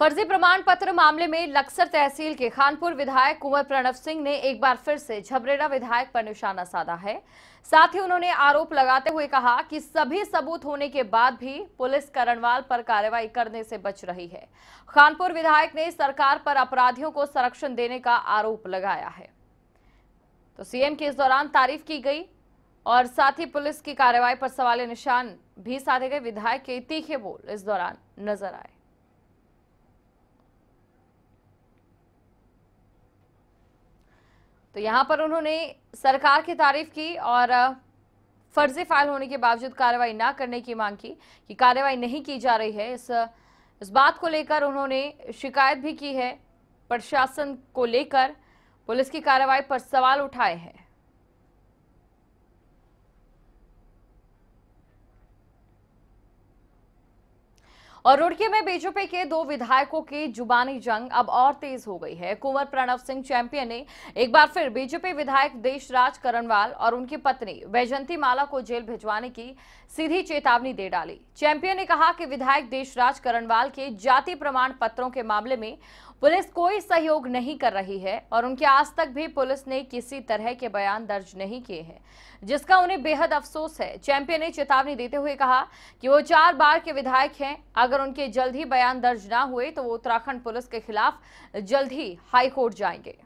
फर्जी प्रमाण पत्र मामले में लक्सर तहसील के खानपुर विधायक कुंवर प्रणव सिंह ने एक बार फिर से झबरेड़ा विधायक पर निशाना साधा है साथ ही उन्होंने आरोप लगाते हुए कहा कि सभी सबूत होने के बाद भी पुलिस करणवाल पर कार्रवाई करने से बच रही है खानपुर विधायक ने सरकार पर अपराधियों को संरक्षण देने का आरोप लगाया है तो सीएम की इस दौरान तारीफ की गई और साथ ही पुलिस की कार्रवाई पर सवाल निशान भी साधे गए विधायक के तीखे बोल इस दौरान नजर आए तो यहाँ पर उन्होंने सरकार की तारीफ की और फर्जी फाइल होने के बावजूद कार्रवाई ना करने की मांग की कि कार्रवाई नहीं की जा रही है इस इस बात को लेकर उन्होंने शिकायत भी की है प्रशासन को लेकर पुलिस की कार्रवाई पर सवाल उठाए हैं और रुड़की में बीजेपी के दो विधायकों की जुबानी जंग अब और तेज हो गई है कुंवर प्रणव सिंह चैंपियन ने एक बार फिर बीजेपी विधायक देशराज करणवाल और उनकी पत्नी वैजंती माला को जेल भिजवाने की सीधी चेतावनी दे डाली चैंपियन ने कहा कि विधायक देशराज करणवाल के जाति प्रमाण पत्रों के मामले में पुलिस कोई सहयोग नहीं कर रही है और उनके आज तक भी पुलिस ने किसी तरह के बयान दर्ज नहीं किए हैं जिसका उन्हें बेहद अफसोस है चैंपियन ने चेतावनी देते हुए कहा कि वो चार बार के विधायक हैं अगर उनके जल्द ही बयान दर्ज ना हुए तो वो उत्तराखंड पुलिस के खिलाफ जल्द ही हाईकोर्ट जाएंगे